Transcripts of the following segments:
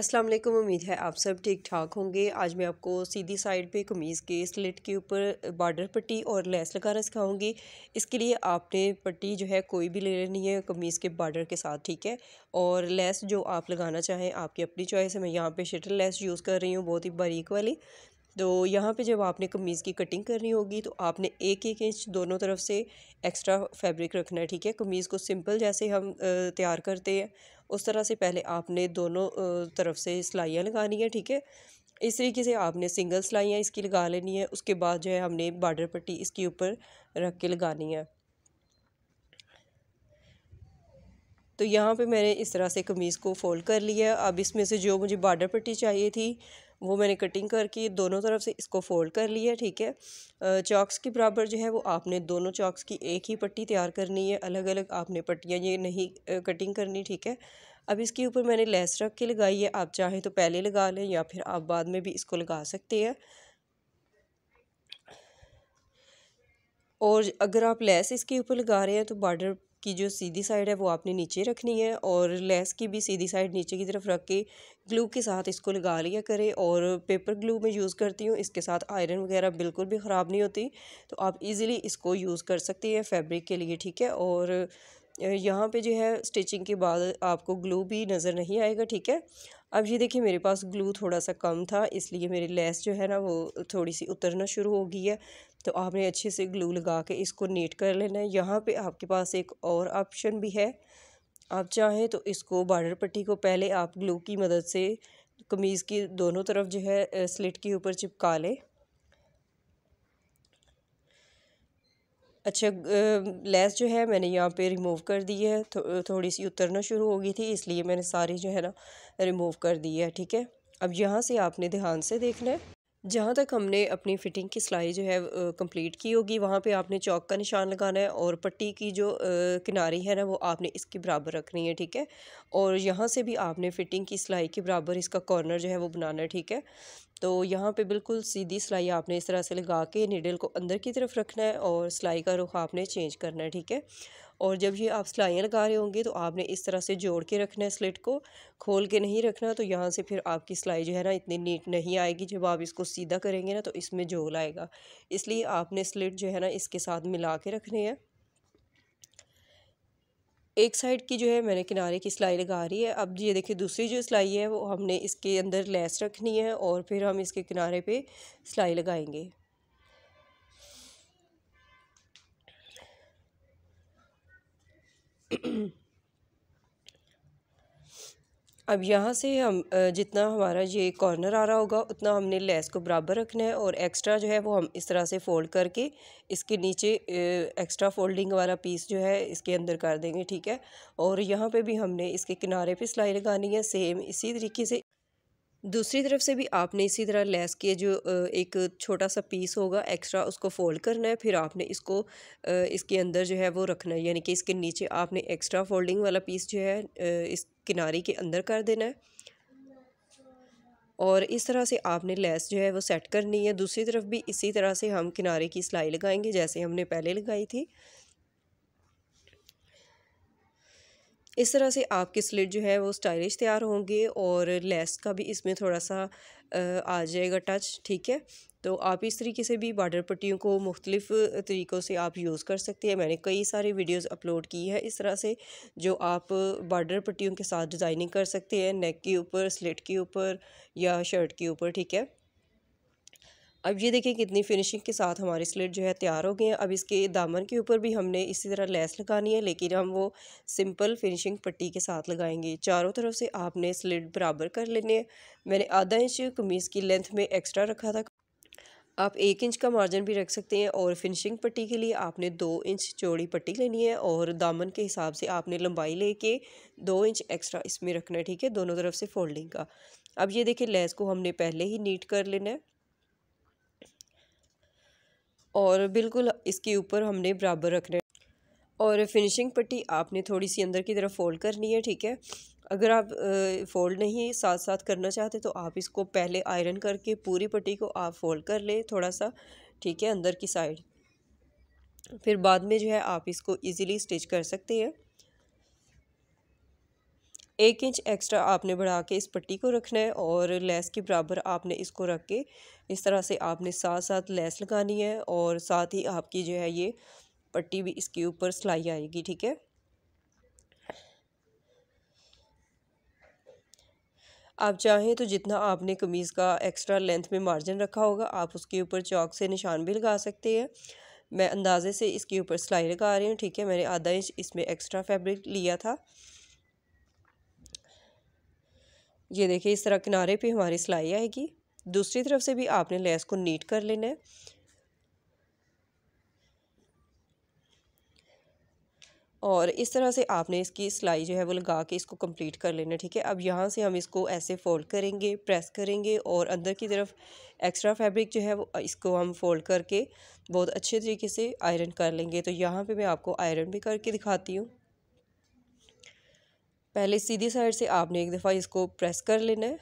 अस्सलाम वालेकुम उम्मीद है आप सब ठीक ठाक होंगे आज मैं आपको सीधी साइड पे कमीज़ के स्लिट के ऊपर बॉर्डर पट्टी और लेस लगाना सिखाऊंगी इसके लिए आपने पट्टी जो है कोई भी ले लेनी है कमीज़ के बॉर्डर के साथ ठीक है और लेस जो आप लगाना चाहें आपकी अपनी चॉइस है मैं यहाँ पे शटल लेस यूज़ कर रही हूँ बहुत ही बारीक वाली तो यहाँ पर जब आपने कमीज़ की कटिंग करनी होगी तो आपने एक एक इंच दोनों तरफ से एक्स्ट्रा फैब्रिक रखना है ठीक है कमीज़ को सिंपल जैसे हम तैयार करते हैं उस तरह से पहले आपने दोनों तरफ से सिलाइयाँ लगानी है ठीक है इस तरीके से आपने सिंगल सिलाइयाँ इसकी लगा लेनी है उसके बाद जो है हमने बार्डर पट्टी इसके ऊपर रख के लगानी है तो यहाँ पे मैंने इस तरह से कमीज़ को फ़ोल्ड कर लिया अब इसमें से जो मुझे बॉर्डर पट्टी चाहिए थी वो मैंने कटिंग करके दोनों तरफ से इसको फोल्ड कर लिया ठीक है चॉक्स के बराबर जो है वो आपने दोनों चॉक्स की एक ही पट्टी तैयार करनी है अलग अलग आपने पट्टियाँ ये नहीं कटिंग करनी ठीक है अब इसके ऊपर मैंने लेस रख के लगाई है आप चाहें तो पहले लगा लें या फिर आप बाद में भी इसको लगा सकते हैं और अगर आप लेस इसके ऊपर लगा रहे हैं तो बॉर्डर की जो सीधी साइड है वो आपने नीचे रखनी है और लेस की भी सीधी साइड नीचे की तरफ रख के ग्लू के साथ इसको लगा लिया करें और पेपर ग्लू में यूज़ करती हूँ इसके साथ आयरन वगैरह बिल्कुल भी ख़राब नहीं होती तो आप इजीली इसको यूज़ कर सकती हैं फैब्रिक के लिए ठीक है और यहाँ पे जो है स्टिचिंग के बाद आपको ग्लू भी नज़र नहीं आएगा ठीक है अब ये देखिए मेरे पास ग्लू थोड़ा सा कम था इसलिए मेरी लेस जो है ना वो थोड़ी सी उतरना शुरू हो गई है तो आपने अच्छे से ग्लू लगा के इसको नीट कर लेना है यहाँ पे आपके पास एक और ऑप्शन भी है आप चाहें तो इसको बॉर्डर पट्टी को पहले आप ग्लू की मदद से कमीज़ की दोनों तरफ जो है स्लिट के ऊपर चिपका लें अच्छा लैस जो है मैंने यहाँ पे रिमूव कर दी है थो, थोड़ी सी उतरना शुरू हो गई थी इसलिए मैंने सारी जो है ना रिमूव कर दी है ठीक है अब यहाँ से आपने ध्यान से देखना है जहाँ तक हमने अपनी फ़िटिंग की सिलाई जो है कंप्लीट की होगी वहाँ पे आपने चौक का निशान लगाना है और पट्टी की जो आ, किनारी है ना वो आपने इसके बराबर रखनी है ठीक है और यहाँ से भी आपने फ़िटिंग की सिलाई के बराबर इसका कॉर्नर जो है वो बनाना है ठीक है तो यहाँ पे बिल्कुल सीधी सिलाई आपने इस तरह से लगा के निडल को अंदर की तरफ रखना है और सिलाई का रुख आपने चेंज करना है ठीक है और जब ये आप सिलाइयाँ लगा रहे होंगे तो आपने इस तरह से जोड़ के रखना है स्लिट को खोल के नहीं रखना तो यहाँ से फिर आपकी सिलाई जो है ना इतनी नीट नहीं आएगी जब आप इसको सीधा करेंगे ना तो इसमें जोल आएगा इसलिए आपने स्लिट जो है ना इसके साथ मिला के रखने हैं एक साइड की जो है मैंने किनारे की सिलाई लगा रही है अब ये देखिए दूसरी जो सिलाई है वो हमने इसके अंदर लेस रखनी है और फिर हम इसके किनारे पे सिलाई लगाएंगे अब यहाँ से हम जितना हमारा ये कॉर्नर आ रहा होगा उतना हमने लेस को बराबर रखना है और एक्स्ट्रा जो है वो हम इस तरह से फ़ोल्ड करके इसके नीचे एक्स्ट्रा फोल्डिंग वाला पीस जो है इसके अंदर कर देंगे ठीक है और यहाँ पे भी हमने इसके किनारे पे सिलाई लगानी है सेम इसी तरीके से दूसरी तरफ से भी आपने इसी तरह लेस के जो एक छोटा सा पीस होगा एक्स्ट्रा उसको फ़ोल्ड करना है फिर आपने इसको इसके अंदर जो है वो रखना है यानी कि इसके नीचे आपने एक्स्ट्रा फोल्डिंग वाला पीस जो है इस किनारे के अंदर कर देना है और इस तरह से आपने लेस जो है वो सेट करनी है दूसरी तरफ भी इसी तरह से हम किनारे की सिलाई लगाएंगे जैसे हमने पहले लगाई थी इस तरह से आपके स्लिट जो है वो स्टाइलिश तैयार होंगे और लेस का भी इसमें थोड़ा सा आ जाएगा टच ठीक है तो आप इस तरीके से भी बॉर्डर पट्टियों को मुख्तलिफ़ तरीक़ों से आप यूज़ कर सकते हैं मैंने कई सारी वीडियोस अपलोड की है इस तरह से जो आप बॉर्डर पट्टियों के साथ डिज़ाइनिंग कर सकते हैं नेक के ऊपर स्लिट के ऊपर या शर्ट के ऊपर ठीक है अब ये देखिए कितनी फिनिशिंग के साथ हमारे स्लेट जो है तैयार हो गए हैं अब इसके दामन के ऊपर भी हमने इसी तरह लेस लगानी है लेकिन हम वो सिंपल फिनिशिंग पट्टी के साथ लगाएंगे चारों तरफ से आपने स्लेट बराबर कर लेने हैं मैंने आधा इंच कमीज़ की लेंथ में एक्स्ट्रा रखा था आप एक इंच का मार्जिन भी रख सकते हैं और फिनिशिंग पट्टी के लिए आपने दो इंच चौड़ी पट्टी लेनी है और दामन के हिसाब से आपने लंबाई लेके दो इंच एक्स्ट्रा इसमें रखना है ठीक है दोनों तरफ से फोल्डिंग का अब ये देखिए लेस को हमने पहले ही नीट कर लेना है और बिल्कुल इसके ऊपर हमने बराबर रखने और फिनिशिंग पट्टी आपने थोड़ी सी अंदर की तरफ फोल्ड करनी है ठीक है अगर आप फोल्ड नहीं साथ साथ करना चाहते तो आप इसको पहले आयरन करके पूरी पट्टी को आप फोल्ड कर ले थोड़ा सा ठीक है अंदर की साइड फिर बाद में जो है आप इसको इजीली स्टिच कर सकते हैं एक इंच एक्स्ट्रा आपने बढ़ा के इस पट्टी को रखना है और लेस के बराबर आपने इसको रख के इस तरह से आपने साथ साथ लेस लगानी है और साथ ही आपकी जो है ये पट्टी भी इसके ऊपर सिलाई आएगी ठीक है आप चाहें तो जितना आपने कमीज़ का एक्स्ट्रा लेंथ में मार्जिन रखा होगा आप उसके ऊपर चौक से निशान भी लगा सकते हैं मैं अंदाज़े से इसके ऊपर सिलाई लगा रही हूँ ठीक है मैंने आधा इंच इसमें एक्स्ट्रा फैब्रिक लिया था ये देखिए इस तरह किनारे पे हमारी सिलाई आएगी दूसरी तरफ से भी आपने लेस को नीट कर लेना है और इस तरह से आपने इसकी सिलाई जो है वो लगा के इसको कंप्लीट कर लेना ठीक है अब यहाँ से हम इसको ऐसे फ़ोल्ड करेंगे प्रेस करेंगे और अंदर की तरफ एक्स्ट्रा फैब्रिक जो है वो इसको हम फ़ोल्ड करके बहुत अच्छे तरीके से आयरन कर लेंगे तो यहाँ पे मैं आपको आयरन भी करके दिखाती हूँ पहले सीधी साइड से आपने एक दफ़ा इसको प्रेस कर लेना है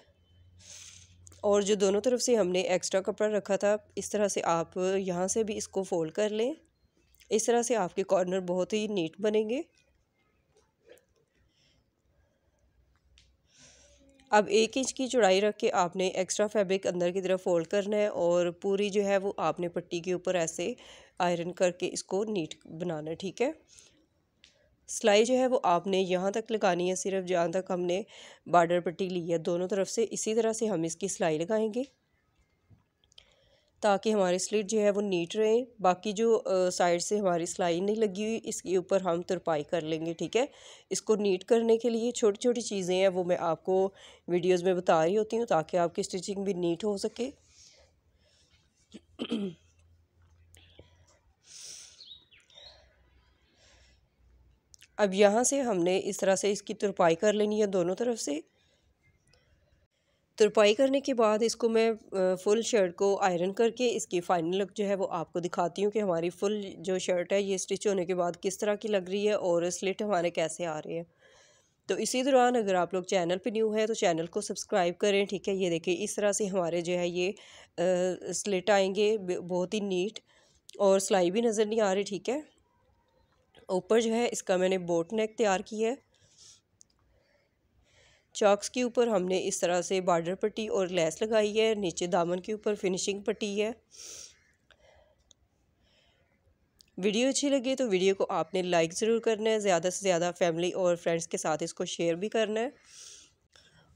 और जो दोनों तरफ से हमने एक्स्ट्रा कपड़ा रखा था इस तरह से आप यहाँ से भी इसको फ़ोल्ड कर लें इस तरह से आपके कॉर्नर बहुत ही नीट बनेंगे अब एक इंच की चौड़ाई रख के आपने एक्स्ट्रा फैब्रिक अंदर की तरफ फोल्ड करना है और पूरी जो है वो आपने पट्टी के ऊपर ऐसे आयरन करके इसको नीट बनाना ठीक है सिलाई जो है वो आपने यहाँ तक लगानी है सिर्फ जहाँ तक हमने बार्डर पट्टी ली है दोनों तरफ से इसी तरह से हम इसकी सिलाई लगाएंगे ताकि हमारी स्लिट जो है वो नीट रहे बाकी जो साइड से हमारी सिलाई नहीं लगी हुई इसके ऊपर हम तुरपाई कर लेंगे ठीक है इसको नीट करने के लिए छोटी छोटी चीज़ें हैं वो मैं आपको वीडियोज़ में बता रही होती हूँ ताकि आपकी स्टिचिंग भी नीट हो सके अब यहाँ से हमने इस तरह से इसकी तुरपाई कर लेनी है दोनों तरफ से तुरपाई करने के बाद इसको मैं फुल शर्ट को आयरन करके इसकी फ़ाइनल लुक जो है वो आपको दिखाती हूँ कि हमारी फुल जो शर्ट है ये स्टिच होने के बाद किस तरह की लग रही है और स्लिट हमारे कैसे आ रहे हैं तो इसी दौरान अगर आप लोग चैनल पे न्यू है तो चैनल को सब्सक्राइब करें ठीक है ये देखिए इस तरह से हमारे जो है ये स्लिट आएंगे बहुत ही नीट और सिलाई भी नज़र नहीं आ रही ठीक है ऊपर जो है इसका मैंने बोट नेक तैयार किया है चॉक्स के ऊपर हमने इस तरह से बॉर्डर पट्टी और लेस लगाई है नीचे दामन के ऊपर फिनिशिंग पट्टी है वीडियो अच्छी लगी तो वीडियो को आपने लाइक ज़रूर करना है ज़्यादा से ज़्यादा फैमिली और फ्रेंड्स के साथ इसको शेयर भी करना है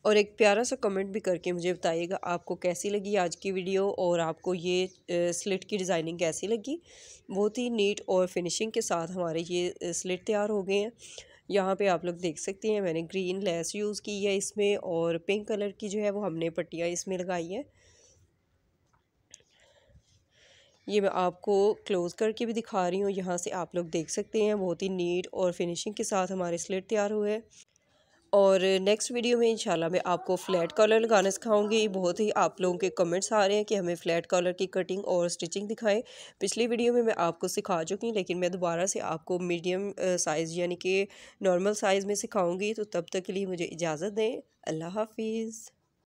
और एक प्यारा सा कमेंट भी करके मुझे बताइएगा आपको कैसी लगी आज की वीडियो और आपको ये स्लिट की डिज़ाइनिंग कैसी लगी बहुत ही नीट और फिनिशिंग के साथ हमारे ये स्लिट तैयार हो गए हैं यहाँ पे आप लोग देख सकते हैं मैंने ग्रीन लेस यूज़ की है इसमें और पिंक कलर की जो है वो हमने पट्टियाँ इसमें लगाई है ये मैं आपको क्लोज़ करके भी दिखा रही हूँ यहाँ से आप लोग देख सकते हैं बहुत ही नीट और फिनिशिंग के साथ हमारे स्लेट तैयार हुए हैं और नेक्स्ट वीडियो में इंशाल्लाह मैं आपको फ्लैट कॉलर लगाना सिखाऊंगी बहुत ही आप लोगों के कमेंट्स आ रहे हैं कि हमें फ्लैट कॉलर की कटिंग और स्टिचिंग दिखाएं पिछली वीडियो में मैं आपको सिखा चुकी हूँ लेकिन मैं दोबारा से आपको मीडियम साइज़ यानी कि नॉर्मल साइज़ में सिखाऊंगी तो तब तक के लिए मुझे इजाज़त दें अल्लाह हाफिज़